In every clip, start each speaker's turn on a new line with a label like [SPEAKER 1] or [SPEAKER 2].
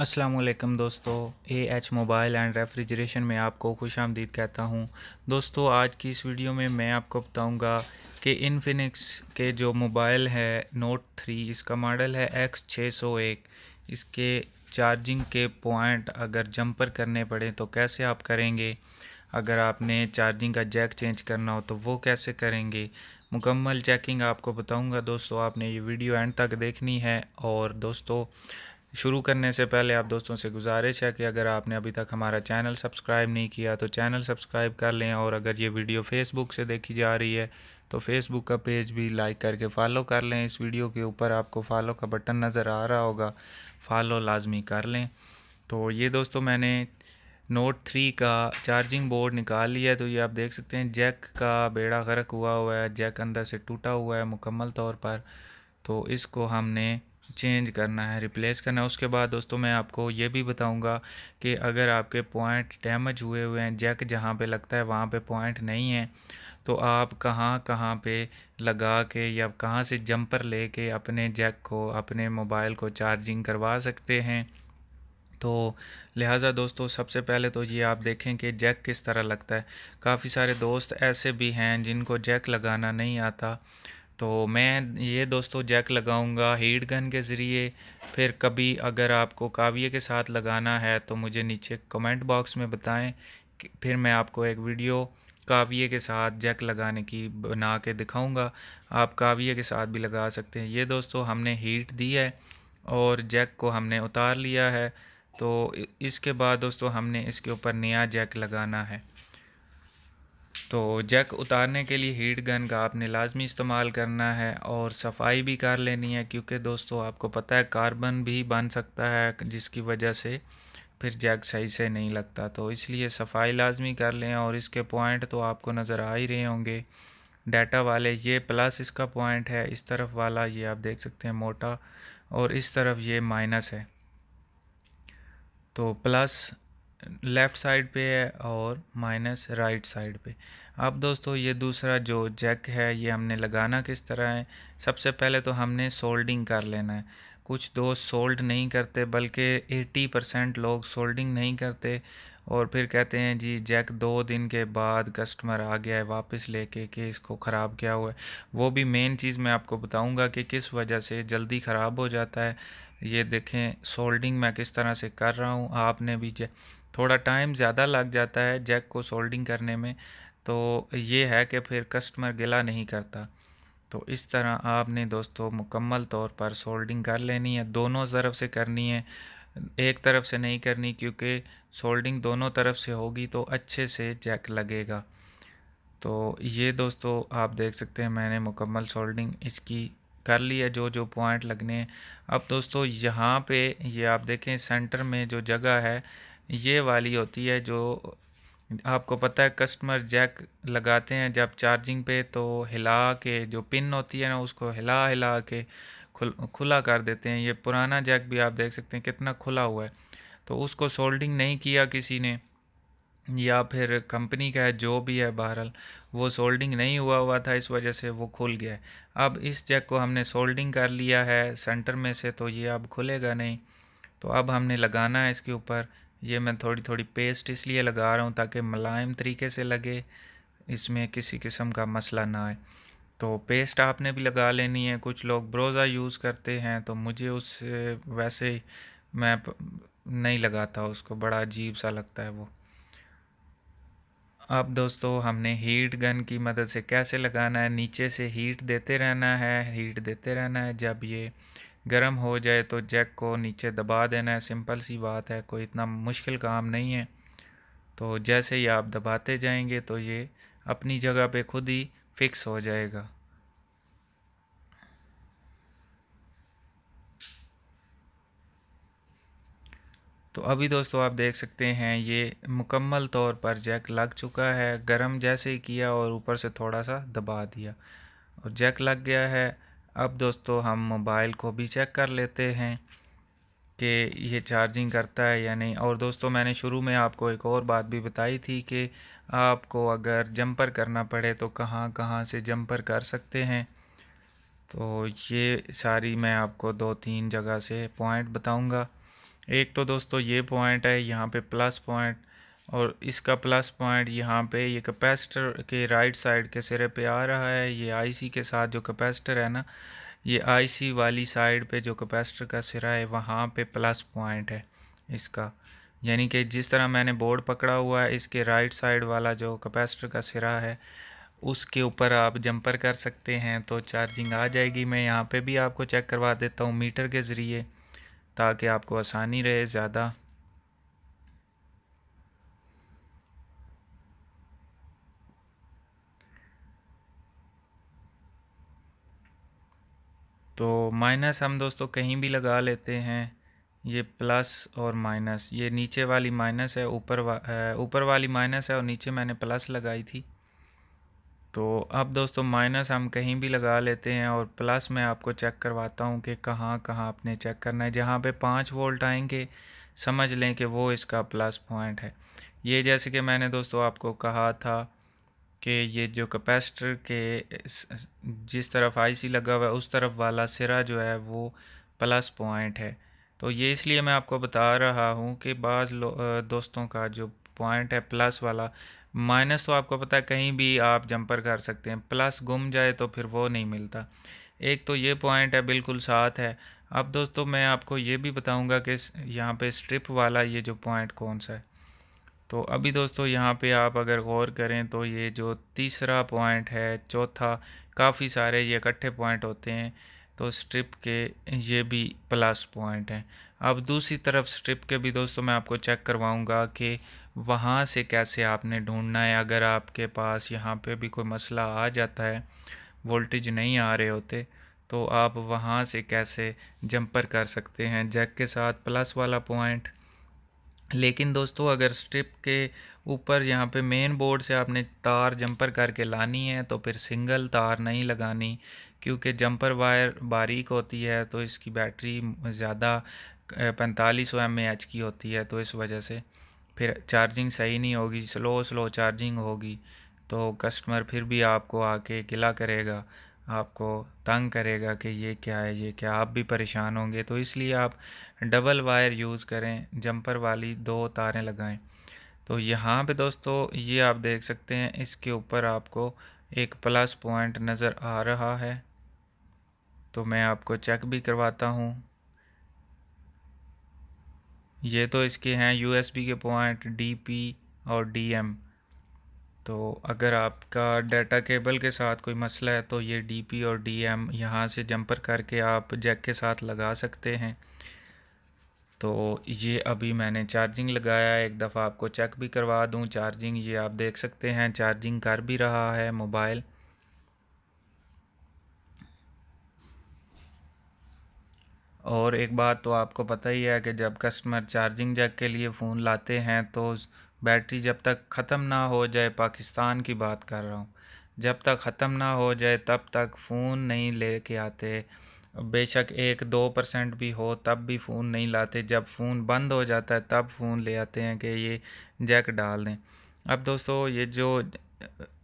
[SPEAKER 1] असलम दोस्तों A H mobile and refrigeration में आपको खुश आमदीद कहता हूँ दोस्तों आज की इस वीडियो में मैं आपको बताऊँगा कि इनफिनिक्स के जो मोबाइल है नोट थ्री इसका मॉडल है एक्स छः सौ एक इसके चार्जिंग के पॉइंट अगर जंपर करने पड़े तो कैसे आप करेंगे अगर आपने चार्जिंग का जैक चेंज करना हो तो वो कैसे करेंगे मुकम्मल चेकिंग आपको बताऊँगा दोस्तों आपने ये वीडियो एंड तक देखनी है और दोस्तों शुरू करने से पहले आप दोस्तों से गुजारिश है कि अगर आपने अभी तक हमारा चैनल सब्सक्राइब नहीं किया तो चैनल सब्सक्राइब कर लें और अगर ये वीडियो फेसबुक से देखी जा रही है तो फेसबुक का पेज भी लाइक करके फ़ॉलो कर लें इस वीडियो के ऊपर आपको फ़ॉलो का बटन नज़र आ रहा होगा फ़ॉलो लाजमी कर लें तो ये दोस्तों मैंने नोट थ्री का चार्जिंग बोर्ड निकाल लिया तो ये आप देख सकते हैं जैक का बेड़ा गर्क हुआ हुआ है जैक अंदर से टूटा हुआ है मुकम्मल तौर पर तो इसको हमने चेंज करना है रिप्लेस करना है उसके बाद दोस्तों मैं आपको ये भी बताऊंगा कि अगर आपके पॉइंट डैमेज हुए हुए हैं जैक जहाँ पे लगता है वहाँ पे पॉइंट नहीं है तो आप कहाँ कहाँ पे लगा के या कहाँ से जंपर ले के अपने जैक को अपने मोबाइल को चार्जिंग करवा सकते हैं तो लिहाजा दोस्तों सबसे पहले तो ये आप देखें कि जैक किस तरह लगता है काफ़ी सारे दोस्त ऐसे भी हैं जिनको जैक लगाना नहीं आता तो मैं ये दोस्तों जैक लगाऊंगा हीट गन के ज़रिए फिर कभी अगर आपको काविये के साथ लगाना है तो मुझे नीचे कमेंट बॉक्स में बताएं फिर मैं आपको एक वीडियो काविये के साथ जैक लगाने की बना के दिखाऊंगा आप काविये के साथ भी लगा सकते हैं ये दोस्तों हमने हीट दी है और जैक को हमने उतार लिया है तो इसके बाद दोस्तों हमने इसके ऊपर नया जैक लगाना है तो जैक उतारने के लिए हीट गन का आपने लाजमी इस्तेमाल करना है और सफाई भी कर लेनी है क्योंकि दोस्तों आपको पता है कार्बन भी बन सकता है जिसकी वजह से फिर जैक सही से नहीं लगता तो इसलिए सफाई लाजमी कर लें और इसके पॉइंट तो आपको नज़र आ ही रहे होंगे डाटा वाले ये प्लस इसका पॉइंट है इस तरफ वाला ये आप देख सकते हैं मोटा और इस तरफ ये माइनस है तो प्लस लेफ़्ट साइड पे है और माइनस राइट साइड पे अब दोस्तों ये दूसरा जो जैक है ये हमने लगाना किस तरह है सबसे पहले तो हमने सोल्डिंग कर लेना है कुछ दोस्त सोल्ड नहीं करते बल्कि 80 परसेंट लोग सोल्डिंग नहीं करते और फिर कहते हैं जी जैक दो दिन के बाद कस्टमर आ गया है वापस लेके कि इसको ख़राब क्या हुआ है वो भी मेन चीज़ मैं आपको बताऊंगा कि किस वजह से जल्दी ख़राब हो जाता है ये देखें सोल्डिंग मैं किस तरह से कर रहा हूँ आपने भी थोड़ा टाइम ज़्यादा लग जाता है जैक को सोल्डिंग करने में तो ये है कि फिर कस्टमर गिला नहीं करता तो इस तरह आपने दोस्तों मुकम्मल तौर पर सोल्डिंग कर लेनी है दोनों तरफ से करनी है एक तरफ से नहीं करनी क्योंकि सोल्डिंग दोनों तरफ से होगी तो अच्छे से जैक लगेगा तो ये दोस्तों आप देख सकते हैं मैंने मुकम्मल सोल्डिंग इसकी कर ली है जो जो पॉइंट लगने हैं अब दोस्तों यहाँ पे ये आप देखें सेंटर में जो जगह है ये वाली होती है जो आपको पता है कस्टमर जैक लगाते हैं जब चार्जिंग पे तो हिला के जो पिन होती है ना उसको हिला हिला के खुल खुला कर देते हैं ये पुराना जैक भी आप देख सकते हैं कितना खुला हुआ है तो उसको सोल्डिंग नहीं किया किसी ने या फिर कंपनी का है जो भी है बहरहाल वो सोल्डिंग नहीं हुआ हुआ था इस वजह से वो खुल गया है अब इस जैक को हमने सोल्डिंग कर लिया है सेंटर में से तो ये अब खुलेगा नहीं तो अब हमने लगाना है इसके ऊपर ये मैं थोड़ी थोड़ी पेस्ट इसलिए लगा रहा हूँ ताकि मुलायम तरीके से लगे इसमें किसी किस्म का मसला ना आए तो पेस्ट आपने भी लगा लेनी है कुछ लोग ब्रोज़ा यूज़ करते हैं तो मुझे उस वैसे मैं नहीं लगाता उसको बड़ा अजीब सा लगता है वो अब दोस्तों हमने हीट गन की मदद से कैसे लगाना है नीचे से हीट देते रहना है हीट देते रहना है जब ये गर्म हो जाए तो जैक को नीचे दबा देना है सिंपल सी बात है कोई इतना मुश्किल काम नहीं है तो जैसे ही आप दबाते जाएंगे तो ये अपनी जगह पे खुद ही फिक्स हो जाएगा तो अभी दोस्तों आप देख सकते हैं ये मुकम्मल तौर पर जैक लग चुका है गरम जैसे ही किया और ऊपर से थोड़ा सा दबा दिया और जैक लग गया है अब दोस्तों हम मोबाइल को भी चेक कर लेते हैं कि ये चार्जिंग करता है या नहीं और दोस्तों मैंने शुरू में आपको एक और बात भी बताई थी कि आपको अगर जंपर करना पड़े तो कहाँ कहाँ से जंपर कर सकते हैं तो ये सारी मैं आपको दो तीन जगह से पॉइंट बताऊंगा एक तो दोस्तों ये पॉइंट है यहाँ पे प्लस पॉइंट और इसका प्लस पॉइंट यहाँ पे ये कैपेसिटर के राइट साइड के सिरे पे आ रहा है ये आईसी के साथ जो कैपेसिटर है ना ये आईसी वाली साइड पे जो कैपेसिटर का सिरा है वहाँ पे प्लस पॉइंट है इसका यानी कि जिस तरह मैंने बोर्ड पकड़ा हुआ है इसके राइट साइड वाला जो कैपेसिटर का सिरा है उसके ऊपर आप जंपर कर सकते हैं तो चार्जिंग आ जाएगी मैं यहाँ पर भी आपको चेक करवा देता हूँ मीटर के ज़रिए ताकि आपको आसानी रहे ज़्यादा तो माइनस हम दोस्तों कहीं भी लगा लेते हैं ये प्लस और माइनस ये नीचे वाली माइनस है ऊपर वा ऊपर वाली माइनस है और नीचे मैंने प्लस लगाई थी तो अब दोस्तों माइनस हम कहीं भी लगा लेते हैं और प्लस मैं आपको चेक करवाता हूँ कि कहाँ कहाँ आपने चेक करना है जहाँ पे पाँच वोल्ट आएंगे समझ लें कि वो इसका प्लस पॉइंट है ये जैसे कि मैंने दोस्तों आपको कहा था कि ये जो कैपेसिटर के जिस तरफ आईसी लगा हुआ है उस तरफ वाला सिरा जो है वो प्लस पॉइंट है तो ये इसलिए मैं आपको बता रहा हूँ कि बाज़ दोस्तों का जो पॉइंट है प्लस वाला माइनस तो आपको पता है कहीं भी आप जंपर कर सकते हैं प्लस गुम जाए तो फिर वो नहीं मिलता एक तो ये पॉइंट है बिल्कुल साथ है अब दोस्तों मैं आपको ये भी बताऊंगा कि यहाँ पे स्ट्रिप वाला ये जो पॉइंट कौन सा है तो अभी दोस्तों यहाँ पे आप अगर गौर करें तो ये जो तीसरा पॉइंट है चौथा काफ़ी सारे ये इकट्ठे पॉइंट होते हैं तो स्ट्रिप के ये भी प्लस पॉइंट हैं अब दूसरी तरफ स्ट्रिप के भी दोस्तों मैं आपको चेक करवाऊंगा कि वहाँ से कैसे आपने ढूंढना है अगर आपके पास यहाँ पे भी कोई मसला आ जाता है वोल्टेज नहीं आ रहे होते तो आप वहाँ से कैसे जंपर कर सकते हैं जैक के साथ प्लस वाला पॉइंट लेकिन दोस्तों अगर स्ट्रिप के ऊपर यहाँ पे मेन बोर्ड से आपने तार जंपर करके लानी है तो फिर सिंगल तार नहीं लगानी क्योंकि जंपर वायर बारीक होती है तो इसकी बैटरी ज़्यादा पैंतालीस एम एच की होती है तो इस वजह से फिर चार्जिंग सही नहीं होगी स्लो स्लो चार्जिंग होगी तो कस्टमर फिर भी आपको आके किला करेगा आपको तंग करेगा कि ये क्या है ये क्या आप भी परेशान होंगे तो इसलिए आप डबल वायर यूज़ करें जंपर वाली दो तारें लगाएं तो यहाँ पे दोस्तों ये आप देख सकते हैं इसके ऊपर आपको एक प्लस पॉइंट नज़र आ रहा है तो मैं आपको चेक भी करवाता हूँ ये तो इसके हैं यूएसबी के पॉइंट डीपी और डीएम तो अगर आपका डाटा केबल के साथ कोई मसला है तो ये डीपी और डीएम यहाँ से जंपर करके आप जैक के साथ लगा सकते हैं तो ये अभी मैंने चार्जिंग लगाया एक दफ़ा आपको चेक भी करवा दूँ चार्जिंग ये आप देख सकते हैं चार्जिंग कर भी रहा है मोबाइल और एक बात तो आपको पता ही है कि जब कस्टमर चार्जिंग जैक के लिए फ़ोन लाते हैं तो बैटरी जब तक ख़त्म ना हो जाए पाकिस्तान की बात कर रहा हूँ जब तक ख़त्म ना हो जाए तब तक फ़ोन नहीं ले के आते बेशक एक दो परसेंट भी हो तब भी फ़ोन नहीं लाते जब फ़ोन बंद हो जाता है तब फ़ोन ले आते हैं कि ये जैक डाल दें अब दोस्तों ये जो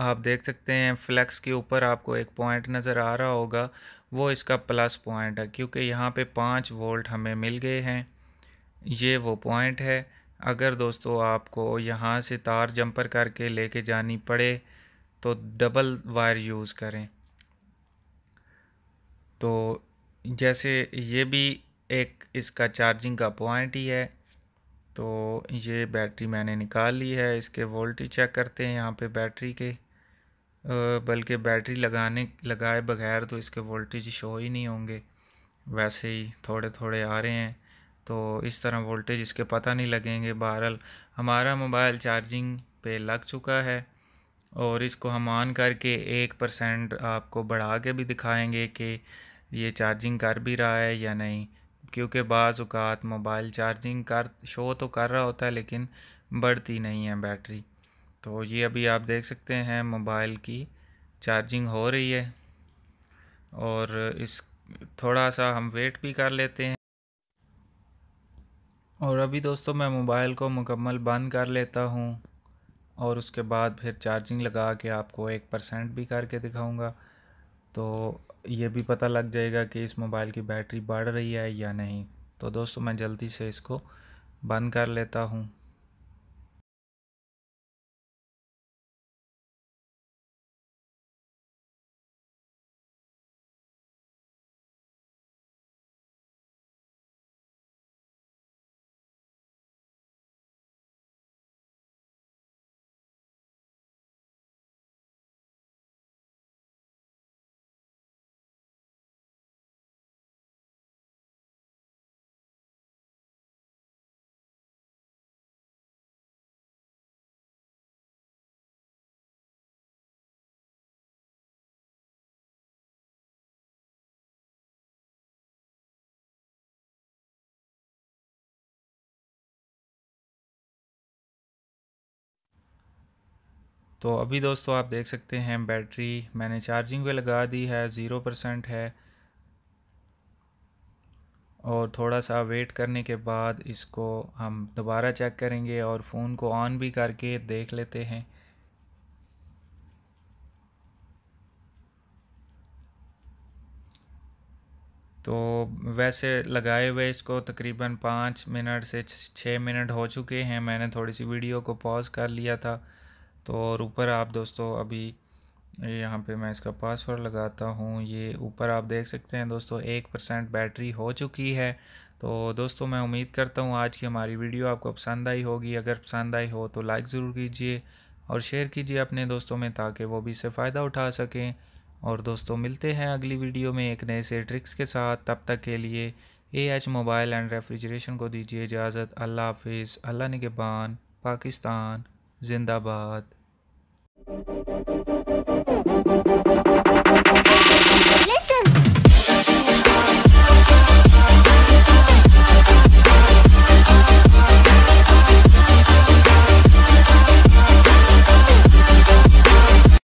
[SPEAKER 1] आप देख सकते हैं फ्लैक्स के ऊपर आपको एक पॉइंट नज़र आ रहा होगा वो इसका प्लस पॉइंट है क्योंकि यहाँ पे पाँच वोल्ट हमें मिल गए हैं ये वो पॉइंट है अगर दोस्तों आपको यहाँ से तार जंपर करके लेके जानी पड़े तो डबल वायर यूज़ करें तो जैसे ये भी एक इसका चार्जिंग का पॉइंट ही है तो ये बैटरी मैंने निकाल ली है इसके वोल्टेज चेक करते हैं यहाँ पे बैटरी के बल्कि बैटरी लगाने लगाए बगैर तो इसके वोल्टेज शो ही नहीं होंगे वैसे ही थोड़े थोड़े आ रहे हैं तो इस तरह वोल्टेज इसके पता नहीं लगेंगे बहरहाल हमारा मोबाइल चार्जिंग पे लग चुका है और इसको हम ऑन करके एक परसेंट आपको बढ़ा के भी दिखाएंगे कि ये चार्जिंग कर भी रहा है या नहीं क्योंकि बाज़ात मोबाइल चार्जिंग कर शो तो कर रहा होता है लेकिन बढ़ती नहीं है बैटरी तो ये अभी आप देख सकते हैं मोबाइल की चार्जिंग हो रही है और इस थोड़ा सा हम वेट भी कर लेते हैं और अभी दोस्तों मैं मोबाइल को मुकम्मल बंद कर लेता हूँ और उसके बाद फिर चार्जिंग लगा के आपको एक परसेंट भी करके दिखाऊंगा तो ये भी पता लग जाएगा कि इस मोबाइल की बैटरी बढ़ रही है या नहीं तो दोस्तों मैं जल्दी से इसको बंद कर लेता हूँ तो अभी दोस्तों आप देख सकते हैं बैटरी मैंने चार्जिंग पे लगा दी है ज़ीरो परसेंट है और थोड़ा सा वेट करने के बाद इसको हम दोबारा चेक करेंगे और फ़ोन को ऑन भी करके देख लेते हैं तो वैसे लगाए हुए इसको तकरीबन पाँच मिनट से छः मिनट हो चुके हैं मैंने थोड़ी सी वीडियो को पॉज कर लिया था तो और ऊपर आप दोस्तों अभी यहाँ पे मैं इसका पासवर्ड लगाता हूँ ये ऊपर आप देख सकते हैं दोस्तों एक परसेंट बैटरी हो चुकी है तो दोस्तों मैं उम्मीद करता हूँ आज की हमारी वीडियो आपको पसंद आई होगी अगर पसंद आई हो तो लाइक ज़रूर कीजिए और शेयर कीजिए अपने दोस्तों में ताकि वो भी इससे फ़ायदा उठा सकें और दोस्तों मिलते हैं अगली वीडियो में एक नए से ट्रिक्स के साथ तब तक के लिए A H mobile and refrigeration को दीजिए इजाज़त अल्लाह हाफिज़ अल्लाह निगेबान पाकिस्तान जिंदाबाद